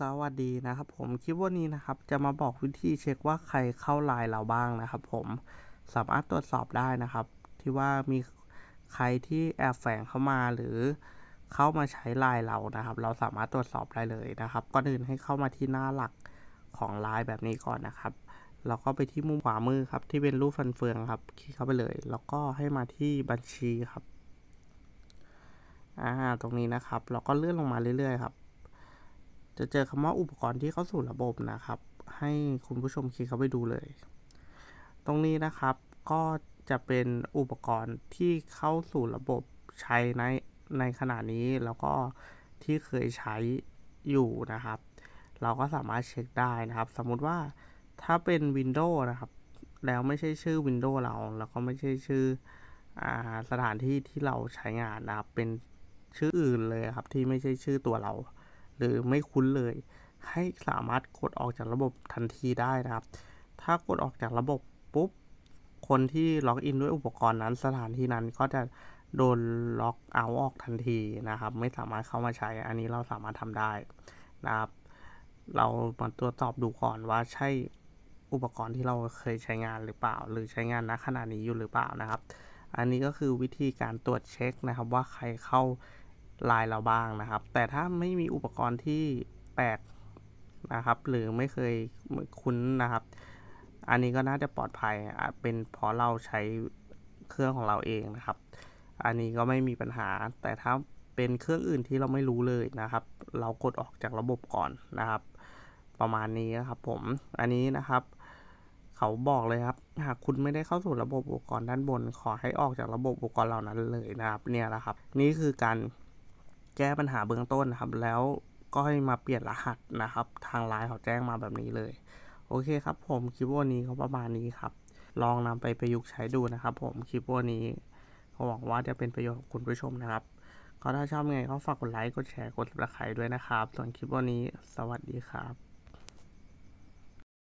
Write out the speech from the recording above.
สวัสดีนะครับ ผมคลิปวันนี้นะครับจะมาบอกวิธีเช็คว่าใครเข้าไลน์เราบ้างนะครับ ผมสามารถตรวจสอบได้นะครับ ที่ว่ามีใครที่แอบแฝงเข้ามาหรือเข้ามาใช้ไลน์เรานะครับ เราสามารถตรวจสอบได้เลยนะครับก่อนอื่นให้เข้ามาที่หน้าหลักของไลน์แบบนี้ก่อนนะครับเราก็ไปที่มุมขวามือครับ ที่เป็นรูปฟันเฟืองครับคลิกเข้าไปเลย แล้วก็ให้มาที่บัญชีครับอ่าตรงนี้นะครับ เราก็เลื่อนลงมาเรื่อยๆครับจะเจอคำว่าอุปกรณ์ที่เข้าสู่ระบบนะครับ ให้คุณผู้ชมคลิกเข้าไปดูเลย ตรงนี้นะครับ ก็จะเป็นอุปกรณ์ที่เข้าสู่ระบบใช้ในในขณะนี้ แล้วก็ที่เคยใช้อยู่นะครับ เราก็สามารถเช็คได้นะครับ สมมุติว่าถ้าเป็น Windows นะครับ แล้วไม่ใช่ชื่อ Windows เรา แล้วก็ไม่ใช่ชื่ออสถานที่ที่เราใช้งานนะครับ เป็นชื่ออื่นเลยครับ ที่ไม่ใช่ชื่อตัวเราหรือไม่คุ้นเลยให้สามารถกดออกจากระบบทันทีได้นะครับ ถ้ากดออกจากระบบปุ๊บคนที่ล็อกอินด้วยอุปกรณ์นั้นสถานที่นั้นก็จะโดนล็อกเอาออกทันทีนะครับ ไม่สามารถเข้ามาใช้อันนี้เราสามารถทำได้นะครับเรามาตรวจสอบดูก่อนว่าใช่อุปกรณ์ที่เราเคยใช้งานหรือเปล่าหรือใช้งานณขณะนี้อยู่ หรือเปล่านะครับ อันนี้ก็คือวิธีการตรวจเช็คนะครับว่าใครเข้าลายเราบ้างนะครับ แต่ถ้าไม่มีอุปกรณ์ที่แปลกนะครับ หรือไม่เคยคุ้นนะครับ อันนี้ก็น่าจะปลอดภัย เป็นเพราะเราใช้เครื่องของเราเองนะครับ อันนี้ก็ไม่มีปัญหา แต่ถ้าเป็นเครื่องอื่นที่เราไม่รู้เลยนะครับ เรากดออกจากระบบก่อนนะครับ ประมาณนี้นะครับ ผม อันนี้นะครับ เขาบอกเลยครับ หากคุณไม่ได้เข้าสู่ระบบอุปกรณ์ด้านบน ขอให้ออกจากระบบอุปกรณ์เหล่านั้นเลยนะครับ เนี่ยนะครับ นี่คือการแก้ปัญหาเบื้องต้นนะครับ แล้วก็ให้มาเปลี่ยนรหัสนะครับ ทางไลน์เขาแจ้งมาแบบนี้เลย โอเคครับผมคลิปวันนี้ก็ประมาณนี้ครับ ลองนำไปประยุกต์ใช้ดูนะครับผมคลิปวันนี้ก็หวังว่าจะเป็นประโยชน์กับคุณผู้ชมนะครับ ก็ถ้าชอบไงก็ฝากกดไลค์ กดแชร์ กดติดตามด้วยนะครับ ส่วนคลิปวันนี้สวัสดีครับ